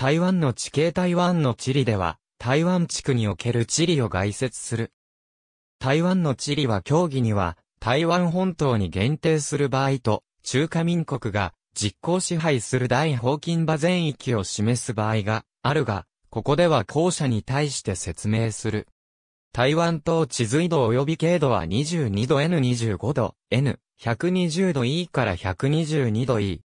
台湾の地形台湾の地理では、台湾地区における地理を概説する。台湾の地理は協議には、台湾本島に限定する場合と、中華民国が実行支配する大法金場全域を示す場合があるが、ここでは後者に対して説明する。台湾島地図移動及び経度は22度 N25 度 N120 度 E から122度 E。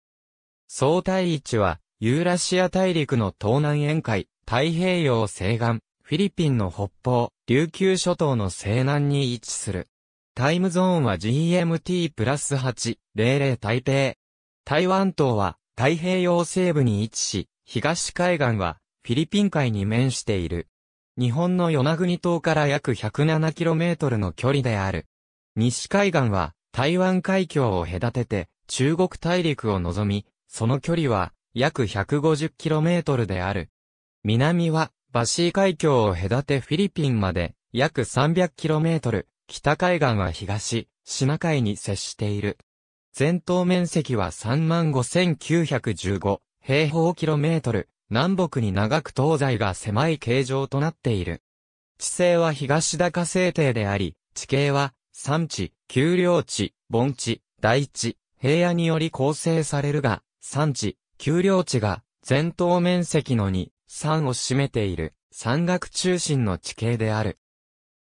相対位置はユーラシア大陸の東南沿海、太平洋西岸、フィリピンの北方、琉球諸島の西南に位置する。タイムゾーンは GMT プラス800台北。台湾島は太平洋西部に位置し、東海岸はフィリピン海に面している。日本の与那国島から約 107km の距離である。西海岸は台湾海峡を隔てて中国大陸を望み、その距離は約 150km である。南は、バシー海峡を隔てフィリピンまで、約 300km、北海岸は東、シナ海に接している。全島面積は35,915平方キロメートル、南北に長く東西が狭い形状となっている。地勢は東高制定であり、地形は、山地、丘陵地、盆地、大地、平野により構成されるが、山地、丘陵地が全島面積の2、3を占めている山岳中心の地形である。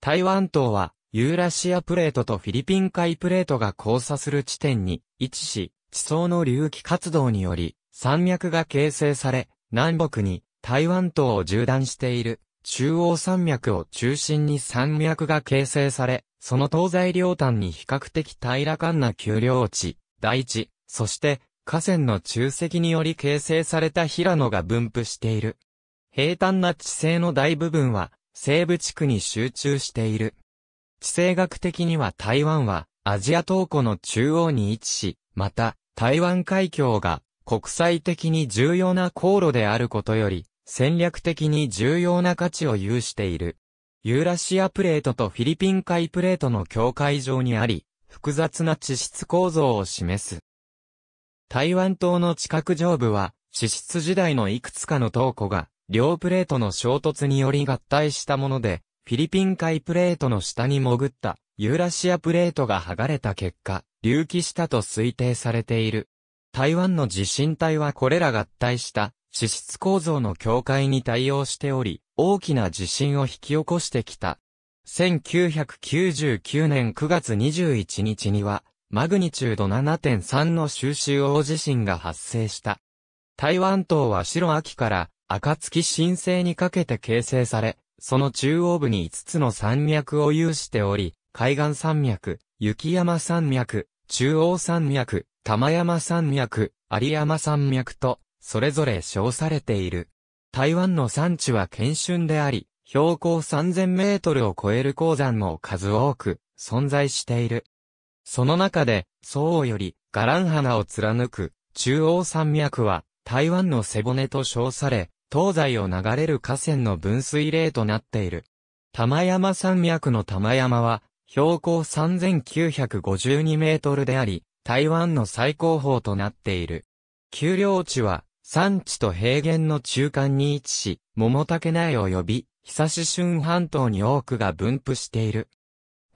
台湾島はユーラシアプレートとフィリピン海プレートが交差する地点に位置し、地層の隆起活動により山脈が形成され、南北に台湾島を縦断している中央山脈を中心に山脈が形成され、その東西両端に比較的平らかんな丘陵地、大地、そして河川の中石により形成された平野が分布している。平坦な地勢の大部分は、西部地区に集中している。地政学的には台湾は、アジア東湖の中央に位置し、また、台湾海峡が、国際的に重要な航路であることより、戦略的に重要な価値を有している。ユーラシアプレートとフィリピン海プレートの境界上にあり、複雑な地質構造を示す。台湾島の地殻上部は、地質時代のいくつかの島湖が、両プレートの衝突により合体したもので、フィリピン海プレートの下に潜ったユーラシアプレートが剥がれた結果、隆起したと推定されている。台湾の地震帯はこれら合体した地質構造の境界に対応しており、大きな地震を引き起こしてきた。1999年9月21日には、マグニチュード7.3の収集大地震が発生した。台湾島は白秋から暁新星にかけて形成され、その中央部に5つの山脈を有しており、海岸山脈、雪山山脈、中央山脈、玉山山脈、有山山脈と、それぞれ称されている。台湾の山地は県春であり、標高3000メートルを超える鉱山も数多く存在している。その中で、宋より、ガラン花を貫く、中央山脈は、台湾の背骨と称され、東西を流れる河川の分水嶺となっている。玉山山脈の玉山は、標高3952メートルであり、台湾の最高峰となっている。丘陵地は、山地と平原の中間に位置し、桃竹苗を呼び、久し春半島に多くが分布している。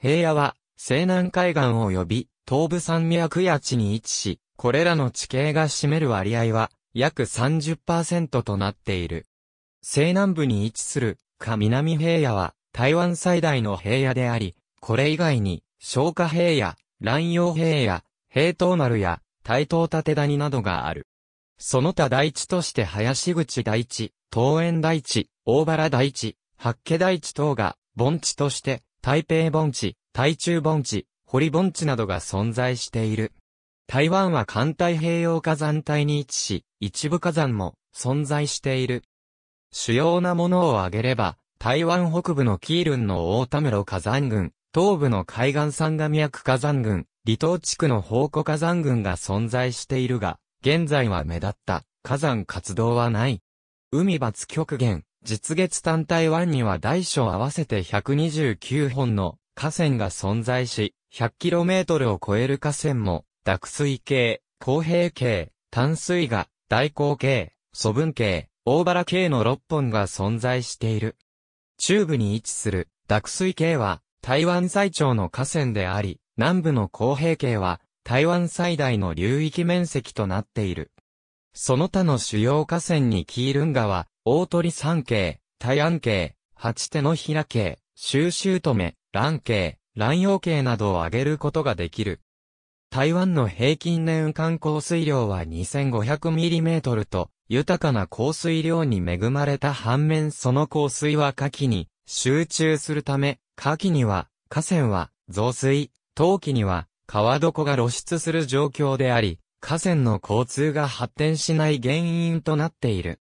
平野は、西南海岸及び東部山脈や地に位置し、これらの地形が占める割合は約30%となっている。西南部に位置する下南平野は台湾最大の平野であり、これ以外に消化平野、乱用平野、平東丸や台東立谷などがある。その他大地として林口大地、東園大地、大原大地、八家大地等が盆地として台北盆地、台中盆地、堀盆地などが存在している。台湾は環太平洋火山帯に位置し、一部火山も存在している。主要なものを挙げれば、台湾北部のキールンの大田室火山群、東部の海岸山が脈火山群、離島地区の宝庫火山群が存在しているが、現在は目立った火山活動はない。海抜極限、実月単体湾には大小合わせて129本の河川が存在し、100km を超える河川も、濁水系、公平系、淡水が、大口系、素分系、大原系の6本が存在している。中部に位置する濁水系は台湾最長の河川であり、南部の公平系は台湾最大の流域面積となっている。その他の主要河川にキールン川、大鳥山系、台安系、八手の平系、収集止め、卵系、卵用系などを挙げることができる。台湾の平均年間降水量は 2500mm と、豊かな降水量に恵まれた反面その降水は夏季に集中するため、夏季には、河川は増水、冬季には川床が露出する状況であり、河川の交通が発展しない原因となっている。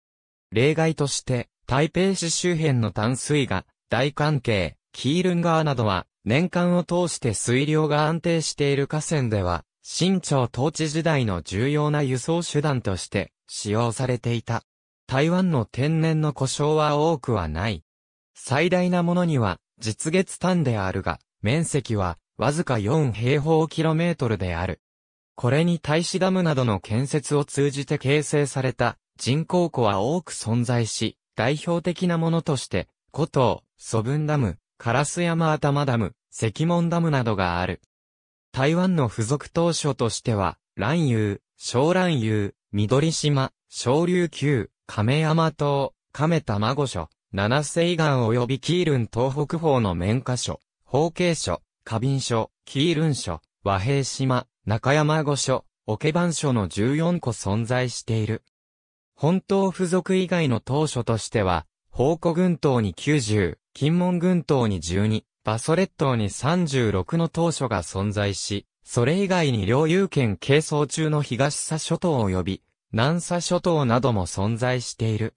例外として、台北市周辺の淡水が、大関係、キールン川などは、年間を通して水量が安定している河川では、清朝統治時代の重要な輸送手段として使用されていた。台湾の天然の故障は多くはない。最大なものには実月単であるが、面積はわずか4平方キロメートルである。これに大使ダムなどの建設を通じて形成された人工湖は多く存在し、代表的なものとして、古島、ソブンダム、烏山頭ダム、石門ダムなどがある。台湾の付属当初としては、蘭遊、小蘭遊、緑島、小琉球、亀山島、亀卵所、七世岩及びキールン東北方の面下所、法慶所、花瓶所、キールン所、和平島、中山御所、桶番所の14個存在している。本島付属以外の当初としては、宝庫群島に90、金門群島に12、馬祖列島に36の島所が存在し、それ以外に領有権係争中の東佐諸島及び、南沙諸島なども存在している。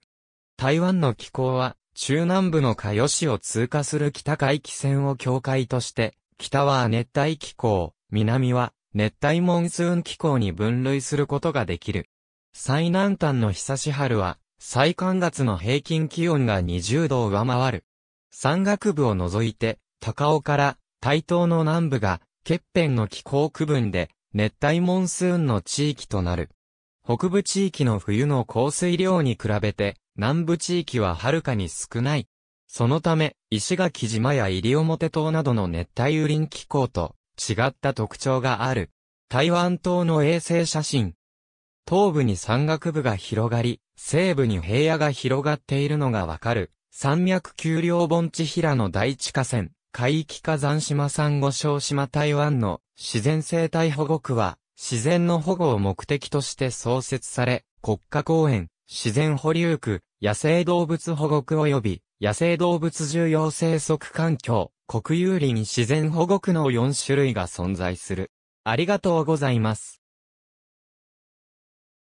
台湾の気候は、中南部の加予市を通過する北海気線を境界として、北は熱帯気候、南は熱帯モンスーン気候に分類することができる。最南端の久し春は、最寒月の平均気温が20度を上回る。山岳部を除いて、高尾から台東の南部が、欠片の気候区分で、熱帯モンスーンの地域となる。北部地域の冬の降水量に比べて、南部地域ははるかに少ない。そのため、石垣島や西表島などの熱帯雨林気候と違った特徴がある。台湾島の衛星写真。東部に山岳部が広がり、西部に平野が広がっているのがわかる。山脈丘陵盆地平野大地下線、海域火山島産後小島台湾の自然生態保護区は、自然の保護を目的として創設され、国家公園、自然保留区、野生動物保護区及び野生動物重要生息環境、国有林自然保護区の4種類が存在する。ありがとうございます。